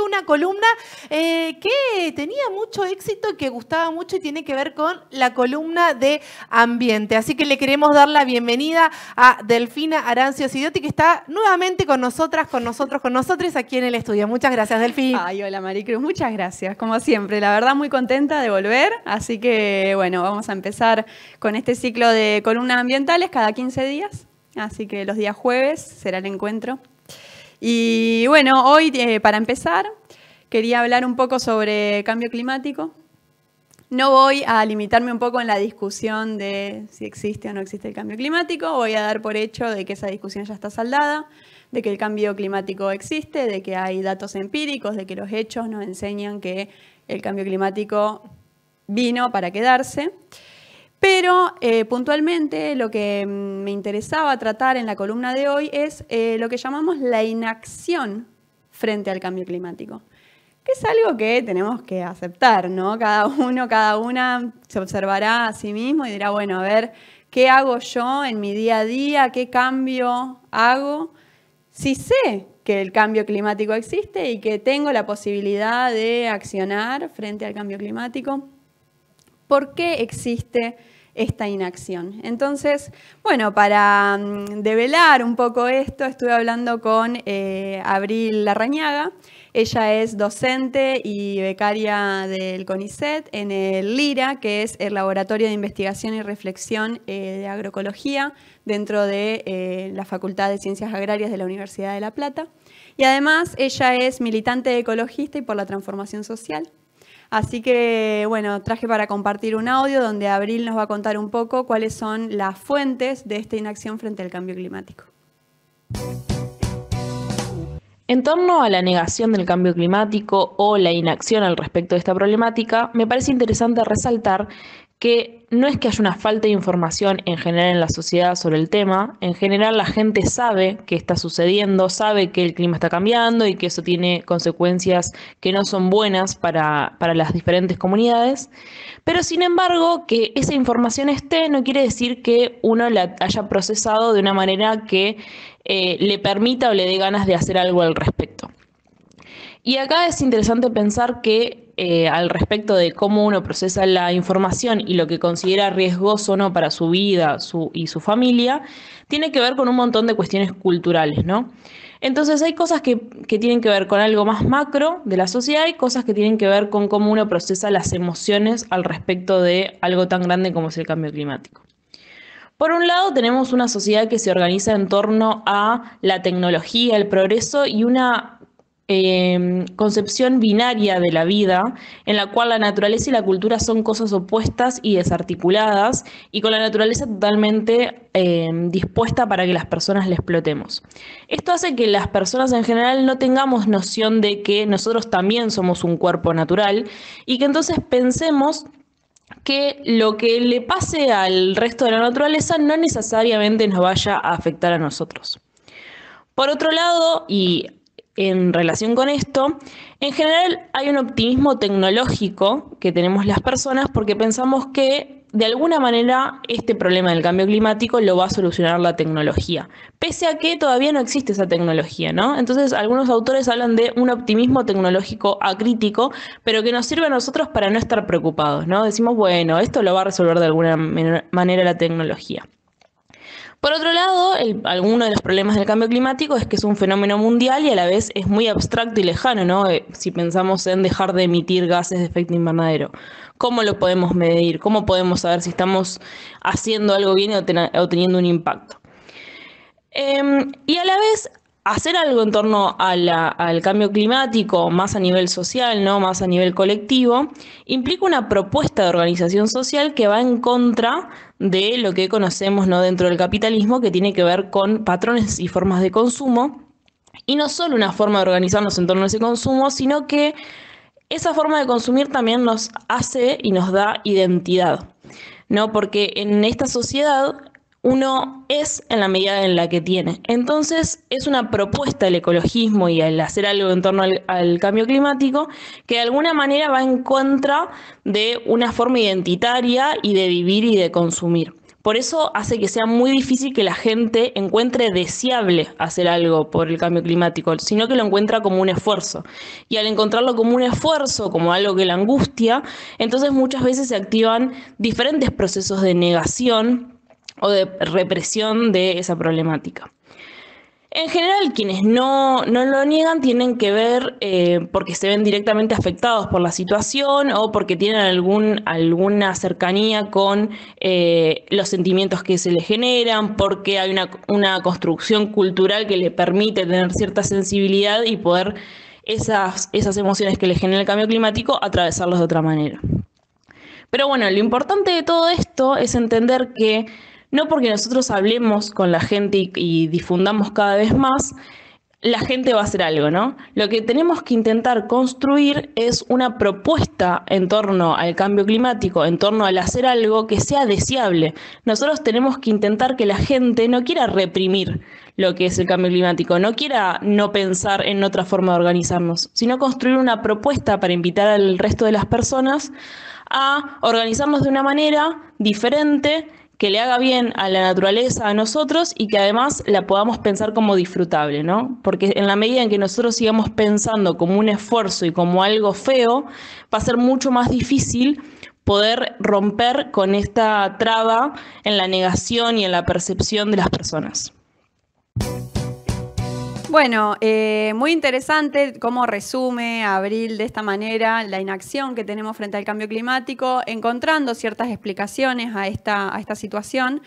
una columna eh, que tenía mucho éxito, que gustaba mucho y tiene que ver con la columna de ambiente. Así que le queremos dar la bienvenida a Delfina Arancio Sidiotti, que está nuevamente con nosotras, con nosotros, con nosotros aquí en el estudio. Muchas gracias, Delfina. Ay, hola Maricruz, muchas gracias. Como siempre, la verdad muy contenta de volver. Así que bueno, vamos a empezar con este ciclo de columnas ambientales cada 15 días. Así que los días jueves será el encuentro y bueno, hoy eh, para empezar quería hablar un poco sobre cambio climático. No voy a limitarme un poco en la discusión de si existe o no existe el cambio climático, voy a dar por hecho de que esa discusión ya está saldada, de que el cambio climático existe, de que hay datos empíricos, de que los hechos nos enseñan que el cambio climático vino para quedarse. Pero eh, puntualmente lo que mm, me interesaba tratar en la columna de hoy es eh, lo que llamamos la inacción frente al cambio climático, que es algo que tenemos que aceptar, ¿no? Cada uno, cada una se observará a sí mismo y dirá, bueno, a ver, ¿qué hago yo en mi día a día? ¿Qué cambio hago? Si sé que el cambio climático existe y que tengo la posibilidad de accionar frente al cambio climático, por qué existe esta inacción. Entonces, bueno, para mm, develar un poco esto, estuve hablando con eh, Abril Larrañaga. Ella es docente y becaria del CONICET en el LIRA, que es el Laboratorio de Investigación y Reflexión eh, de Agroecología dentro de eh, la Facultad de Ciencias Agrarias de la Universidad de La Plata. Y además ella es militante ecologista y por la transformación social. Así que, bueno, traje para compartir un audio donde Abril nos va a contar un poco cuáles son las fuentes de esta inacción frente al cambio climático. En torno a la negación del cambio climático o la inacción al respecto de esta problemática, me parece interesante resaltar que no es que haya una falta de información en general en la sociedad sobre el tema, en general la gente sabe que está sucediendo, sabe que el clima está cambiando y que eso tiene consecuencias que no son buenas para, las diferentes comunidades, pero sin embargo que esa información esté no quiere decir que uno la haya procesado de una manera que eh, le permita o le dé ganas de hacer algo al respecto. Y acá es interesante pensar que eh, al respecto de cómo uno procesa la información y lo que considera riesgoso o no para su vida su, y su familia, tiene que ver con un montón de cuestiones culturales, ¿no? Entonces hay cosas que, que, tienen que ver con algo más macro de la sociedad y cosas que tienen que ver con cómo uno procesa las emociones al respecto de algo tan grande como es el cambio climático. Por un lado tenemos una sociedad que se organiza en torno a la tecnología, el progreso y una Em, concepción binaria de la vida, en la cual la naturaleza y la cultura son cosas opuestas y desarticuladas, y con la naturaleza totalmente em, dispuesta para que las personas la explotemos. Esto hace que las personas en general no tengamos noción de que nosotros también somos un cuerpo natural, y que entonces pensemos que lo que le pase al resto de la naturaleza no necesariamente nos vaya a afectar a nosotros. Por otro lado, y en relación con esto, en general hay un optimismo tecnológico que tenemos las personas porque pensamos que de alguna manera este problema del cambio climático lo va a solucionar la tecnología, pese a que todavía no existe esa tecnología, ¿no? Entonces algunos autores hablan de un optimismo tecnológico acrítico, pero que nos sirve a nosotros para no estar preocupados, ¿no? Decimos, bueno, esto lo va a resolver de alguna manera la tecnología. Por otro lado, alguno de los problemas del cambio climático es que es un fenómeno mundial y a la vez es muy abstracto y lejano, ¿no? Eh, si pensamos en dejar de emitir gases de efecto invernadero, ¿cómo lo podemos medir? ¿Cómo podemos saber si estamos haciendo algo bien o, teniendo un impacto? Em, y a la vez hacer algo en torno al cambio climático, más a nivel social, ¿no? más a nivel colectivo, implica una propuesta de organización social que va en contra de lo que conocemos ¿no? dentro del capitalismo, que tiene que ver con patrones y formas de consumo, y no solo una forma de organizarnos en torno a ese consumo, sino que esa forma de consumir también nos hace y nos da identidad. ¿no? Porque en esta sociedad uno es en la medida en la que tiene. Entonces, es una propuesta el ecologismo y el hacer algo en torno al, cambio climático que de alguna manera va en contra de una forma identitaria y de vivir y de consumir. Por eso hace que sea muy difícil que la gente encuentre deseable hacer algo por el cambio climático, sino que lo encuentra como un esfuerzo. Y al encontrarlo como un esfuerzo, como algo que la angustia, entonces muchas veces se activan diferentes procesos de negación o de represión de esa problemática. En general, quienes no, lo niegan tienen que ver eh, porque se ven directamente afectados por la situación o porque tienen algún, alguna cercanía con eh, los sentimientos que se les generan, porque hay una, una construcción cultural que le permite tener cierta sensibilidad y poder esas, esas emociones que le genera el cambio climático atravesarlos de otra manera. Pero bueno, lo importante de todo esto es entender que no porque nosotros hablemos con la gente y, difundamos cada vez más, la gente va a hacer algo, ¿no? Lo que tenemos que intentar construir es una propuesta en torno al cambio climático, en torno al hacer algo que sea deseable. Nosotros tenemos que intentar que la gente no quiera reprimir lo que es el cambio climático, no quiera no pensar en otra forma de organizarnos, sino construir una propuesta para invitar al resto de las personas a organizarnos de una manera diferente que le haga bien a la naturaleza, a nosotros y que además la podamos pensar como disfrutable, ¿no? Porque en la medida en que nosotros sigamos pensando como un esfuerzo y como algo feo, va a ser mucho más difícil poder romper con esta traba en la negación y en la percepción de las personas. Bueno, eh, muy interesante cómo resume Abril de esta manera la inacción que tenemos frente al cambio climático, encontrando ciertas explicaciones a esta, situación.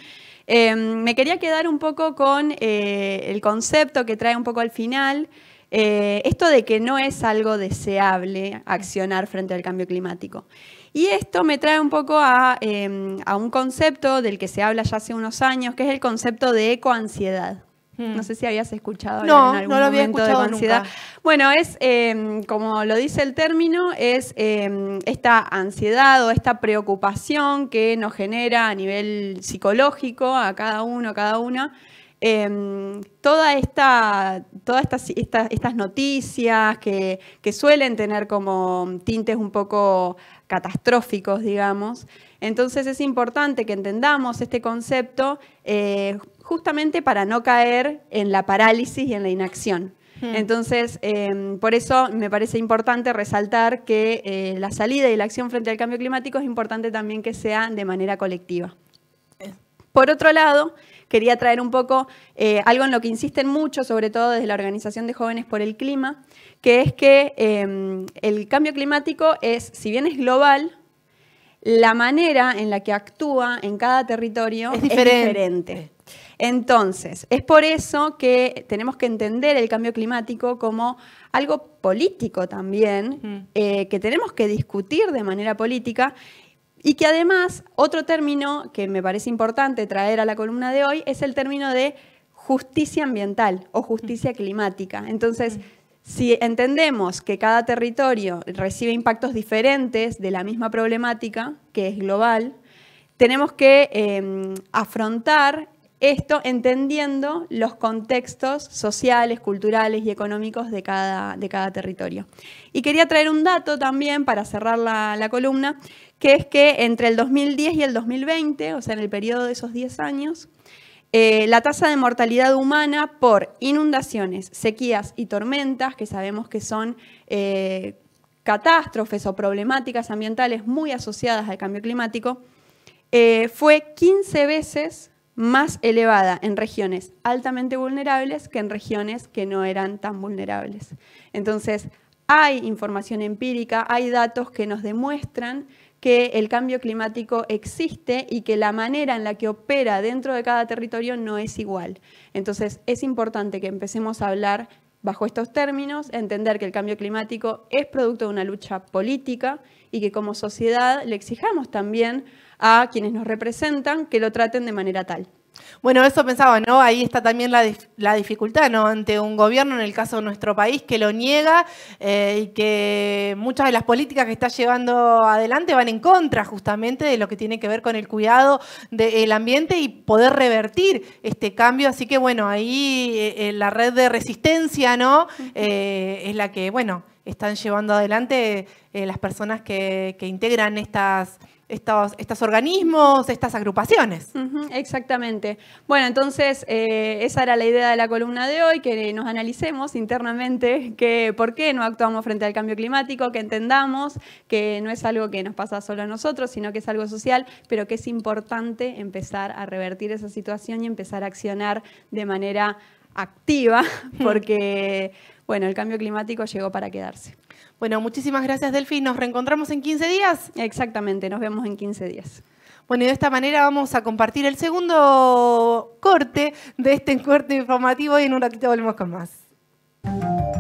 Eh, me quería quedar un poco con eh, el concepto que trae un poco al final, esto de que no es algo deseable accionar frente al cambio climático. Y esto me trae un poco a, a un concepto del que se habla ya hace unos años, que es el concepto de ecoansiedad. Mm. No sé si habías escuchado no, algún no lo había momento escuchado de ansiedad. Bueno, es eh, como lo dice el término, es eh, esta ansiedad o esta preocupación que nos genera a nivel psicológico a cada uno, a cada una. Em, toda esta, todas estas, noticias que, suelen tener como tintes un poco catastróficos, digamos. Entonces es importante que entendamos este concepto eh, justamente para no caer en la parálisis y en la inacción. Hmm. Entonces, em, por eso me parece importante resaltar que eh, la salida y la acción frente al cambio climático es importante también que sea de manera colectiva. Por otro lado, quería traer un poco eh, algo en lo que insisten mucho, sobre todo desde la Organización de Jóvenes por el Clima, que es que em, el cambio climático es, si bien es global, la manera en la que actúa en cada territorio es diferente. Entonces, es por eso que tenemos que entender el cambio climático como algo político también, eh, que tenemos que discutir de manera política y que además, otro término que me parece importante traer a la columna de hoy es el término de justicia ambiental o justicia climática. Entonces, si entendemos que cada territorio recibe impactos diferentes de la misma problemática, que es global, tenemos que em, afrontar esto entendiendo los contextos sociales, culturales y económicos de cada, de cada territorio. Y quería traer un dato también para cerrar la, la columna, que es que entre el 2010 y el 2020, o sea, en el periodo de esos 10 años, eh, la tasa de mortalidad humana por inundaciones, sequías y tormentas, que sabemos que son eh, catástrofes o problemáticas ambientales muy asociadas al cambio climático, eh, fue 15 veces más elevada en regiones altamente vulnerables que en regiones que no eran tan vulnerables. Entonces, hay información empírica, hay datos que nos demuestran que el cambio climático existe y que la manera en la que opera dentro de cada territorio no es igual. Entonces, es importante que empecemos a hablar bajo estos términos, entender que el cambio climático es producto de una lucha política y que como sociedad le exijamos también a quienes nos representan que lo traten de manera tal. Bueno, eso pensaba, ¿no? Ahí está también la, dificultad, ¿no? Ante un gobierno, en el caso de nuestro país, que lo niega eh, y que muchas de las políticas que está llevando adelante van en contra justamente de lo que tiene que ver con el cuidado del ambiente y poder revertir este cambio. Así que, bueno, ahí eh, la red de resistencia, ¿no? Eh, es la que, bueno, están llevando adelante las personas que, que integran estas estos, estos organismos, estas agrupaciones. exactamente. Bueno, entonces eh, esa era la idea de la columna de hoy, que nos analicemos internamente que, por qué no actuamos frente al cambio climático, que entendamos que no es algo que nos pasa solo a nosotros, sino que es algo social, pero que es importante empezar a revertir esa situación y empezar a accionar de manera activa, porque bueno, el cambio climático llegó para quedarse. Bueno, muchísimas gracias Delfín. Nos reencontramos en 15 días. Exactamente, nos vemos en 15 días. Bueno, y de esta manera vamos a compartir el segundo corte de este corte informativo y en un ratito volvemos con más.